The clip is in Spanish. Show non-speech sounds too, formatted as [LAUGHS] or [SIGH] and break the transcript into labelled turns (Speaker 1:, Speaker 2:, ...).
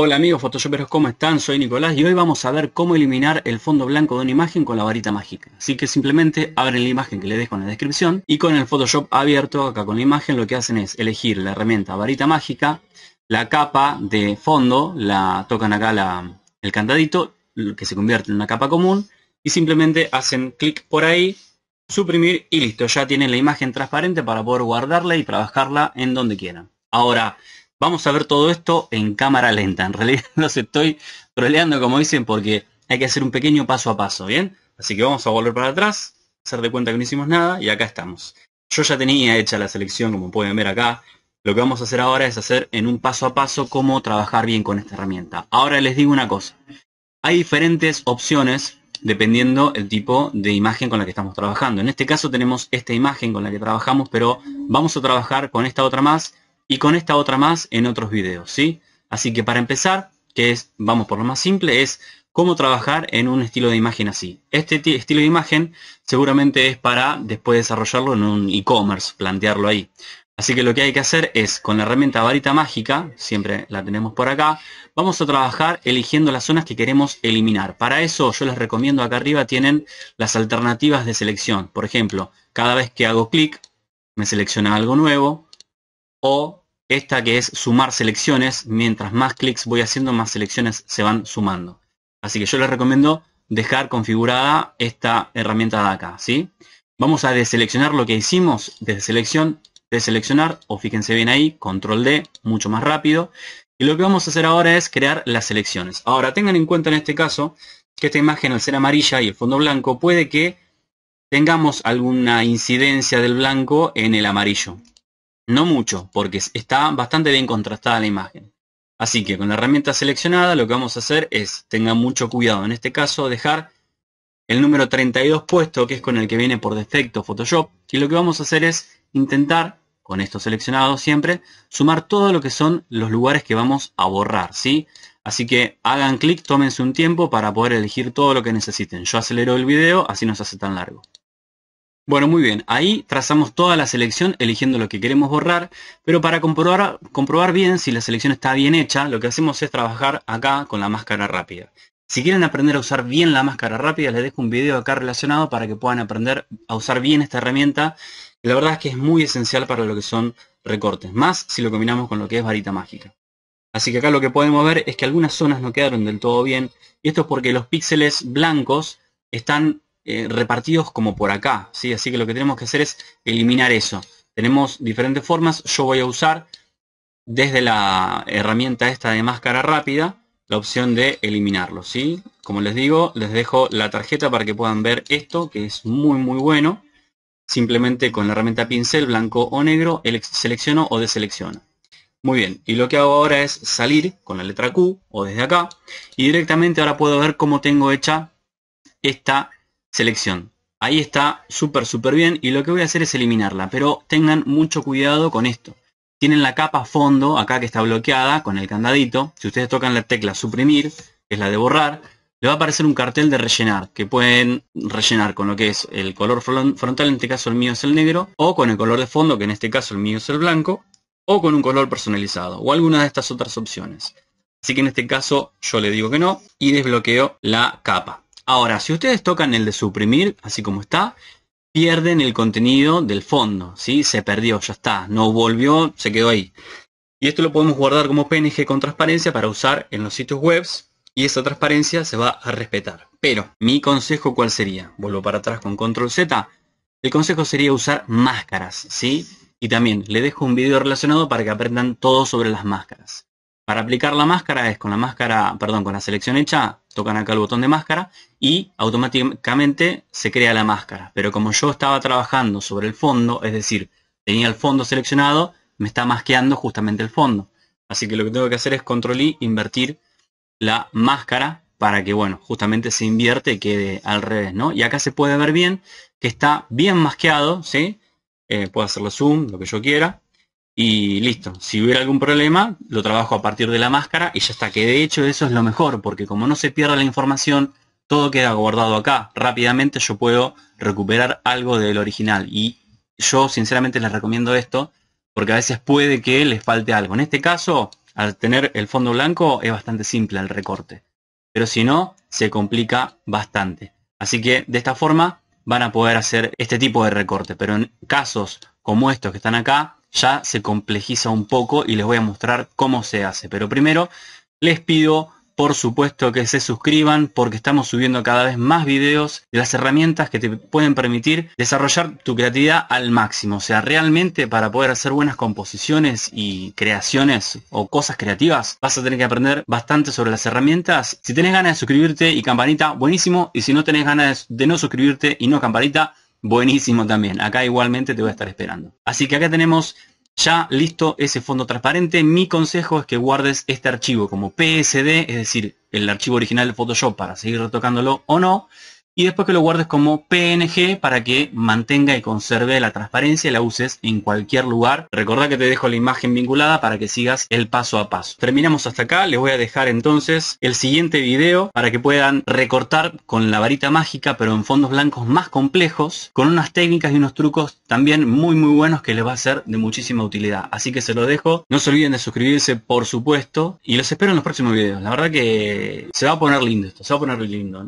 Speaker 1: Hola amigos Photoshopperos, ¿cómo están? Soy Nicolás y hoy vamos a ver cómo eliminar el fondo blanco de una imagen con la varita mágica. Así que simplemente abren la imagen que les dejo en la descripción y con el Photoshop abierto acá con la imagen lo que hacen es elegir la herramienta varita mágica, la capa de fondo, la tocan acá el candadito que se convierte en una capa común y simplemente hacen clic por ahí, suprimir y listo, ya tienen la imagen transparente para poder guardarla y trabajarla en donde quieran. Ahora, Vamos a ver todo esto en cámara lenta. En realidad [LAUGHS] los estoy troleando, como dicen, porque hay que hacer un pequeño paso a paso, ¿bien? Así que vamos a volver para atrás, hacer de cuenta que no hicimos nada y acá estamos. Yo ya tenía hecha la selección, como pueden ver acá. Lo que vamos a hacer ahora es hacer en un paso a paso cómo trabajar bien con esta herramienta. Ahora les digo una cosa. Hay diferentes opciones dependiendo el tipo de imagen con la que estamos trabajando. En este caso tenemos esta imagen con la que trabajamos, pero vamos a trabajar con esta otra más y con esta otra más en otros videos, ¿sí? Así que para empezar, que es, vamos por lo más simple, es cómo trabajar en un estilo de imagen así. Este estilo de imagen seguramente es para después desarrollarlo en un e-commerce, plantearlo ahí. Así que lo que hay que hacer es, con la herramienta varita mágica, siempre la tenemos por acá, vamos a trabajar eligiendo las zonas que queremos eliminar. Para eso yo les recomiendo acá arriba tienen las alternativas de selección. Por ejemplo, cada vez que hago clic me selecciona algo nuevo o esta que es sumar selecciones, mientras más clics voy haciendo, más selecciones se van sumando. Así que yo les recomiendo dejar configurada esta herramienta de acá, Vamos a deseleccionar lo que hicimos, desde deseleccionar, o fíjense bien ahí, control D, mucho más rápido. Y lo que vamos a hacer ahora es crear las selecciones. Ahora, tengan en cuenta en este caso que esta imagen al ser amarilla y el fondo blanco puede que tengamos alguna incidencia del blanco en el amarillo. No mucho, porque está bastante bien contrastada la imagen. Así que con la herramienta seleccionada lo que vamos a hacer es, tengan mucho cuidado, en este caso dejar el número 32 puesto, que es con el que viene por defecto Photoshop, y lo que vamos a hacer es intentar, con esto seleccionado siempre, sumar todo lo que son los lugares que vamos a borrar, ¿sí? Así que hagan clic, tómense un tiempo para poder elegir todo lo que necesiten. Yo acelero el video, así no se hace tan largo. Bueno, muy bien. Ahí trazamos toda la selección eligiendo lo que queremos borrar, pero para comprobar, comprobar bien si la selección está bien hecha, lo que hacemos es trabajar acá con la máscara rápida. Si quieren aprender a usar bien la máscara rápida, les dejo un video acá relacionado para que puedan aprender a usar bien esta herramienta. La verdad es que es muy esencial para lo que son recortes, más si lo combinamos con lo que es varita mágica. Así que acá lo que podemos ver es que algunas zonas no quedaron del todo bien, y esto es porque los píxeles blancos están eh, repartidos como por acá, ¿sí? Así que lo que tenemos que hacer es eliminar eso. Tenemos diferentes formas, yo voy a usar desde la herramienta esta de máscara rápida, la opción de eliminarlo, ¿sí? Como les digo, les dejo la tarjeta para que puedan ver esto, que es muy muy bueno. Simplemente con la herramienta pincel, blanco o negro, selecciono o deselecciono. Muy bien, y lo que hago ahora es salir con la letra Q o desde acá y directamente ahora puedo ver cómo tengo hecha esta selección. Ahí está súper, súper bien y lo que voy a hacer es eliminarla, pero tengan mucho cuidado con esto. Tienen la capa fondo acá que está bloqueada con el candadito. Si ustedes tocan la tecla suprimir, que es la de borrar, le va a aparecer un cartel de rellenar, que pueden rellenar con lo que es el color frontal, en este caso el mío es el negro, o con el color de fondo, que en este caso el mío es el blanco, o con un color personalizado, o alguna de estas otras opciones. Así que en este caso yo le digo que no y desbloqueo la capa. Ahora, si ustedes tocan el de suprimir, así como está, pierden el contenido del fondo, ¿sí? Se perdió, ya está, no volvió, se quedó ahí. Y esto lo podemos guardar como PNG con transparencia para usar en los sitios web y esa transparencia se va a respetar. Pero, mi consejo cuál sería? Vuelvo para atrás con control Z. El consejo sería usar máscaras, ¿sí? Y también le dejo un video relacionado para que aprendan todo sobre las máscaras. Para aplicar la máscara es con la máscara, perdón, con la selección hecha, tocan acá el botón de máscara y automáticamente se crea la máscara. Pero como yo estaba trabajando sobre el fondo, es decir, tenía el fondo seleccionado, me está masqueando justamente el fondo. Así que lo que tengo que hacer es control y invertir la máscara para que, bueno, justamente se invierte y quede al revés, ¿no? Y acá se puede ver bien que está bien masqueado, ¿sí? Eh, puedo hacerle zoom, lo que yo quiera y listo. Si hubiera algún problema, lo trabajo a partir de la máscara y ya está. Que de hecho eso es lo mejor, porque como no se pierde la información, todo queda guardado acá. Rápidamente yo puedo recuperar algo del original. Y yo sinceramente les recomiendo esto, porque a veces puede que les falte algo. En este caso, al tener el fondo blanco, es bastante simple el recorte. Pero si no, se complica bastante. Así que de esta forma van a poder hacer este tipo de recorte. Pero en casos como estos que están acá, ya se complejiza un poco y les voy a mostrar cómo se hace. Pero primero les pido por supuesto que se suscriban porque estamos subiendo cada vez más videos de las herramientas que te pueden permitir desarrollar tu creatividad al máximo. O sea, realmente para poder hacer buenas composiciones y creaciones o cosas creativas vas a tener que aprender bastante sobre las herramientas. Si tenés ganas de suscribirte y campanita, buenísimo. Y si no tenés ganas de no suscribirte y no campanita, Buenísimo también. Acá igualmente te voy a estar esperando. Así que acá tenemos ya listo ese fondo transparente. Mi consejo es que guardes este archivo como PSD, es decir, el archivo original de Photoshop para seguir retocándolo o no y después que lo guardes como PNG para que mantenga y conserve la transparencia y la uses en cualquier lugar. Recordá que te dejo la imagen vinculada para que sigas el paso a paso. Terminamos hasta acá, les voy a dejar entonces el siguiente video para que puedan recortar con la varita mágica pero en fondos blancos más complejos con unas técnicas y unos trucos también muy muy buenos que les va a ser de muchísima utilidad. Así que se lo dejo, no se olviden de suscribirse por supuesto y los espero en los próximos videos. La verdad que se va a poner lindo esto, se va a poner lindo.